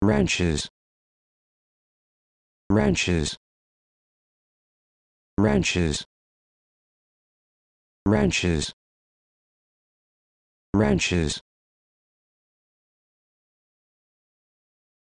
wrenches wrenches wrenches wrenches wrenches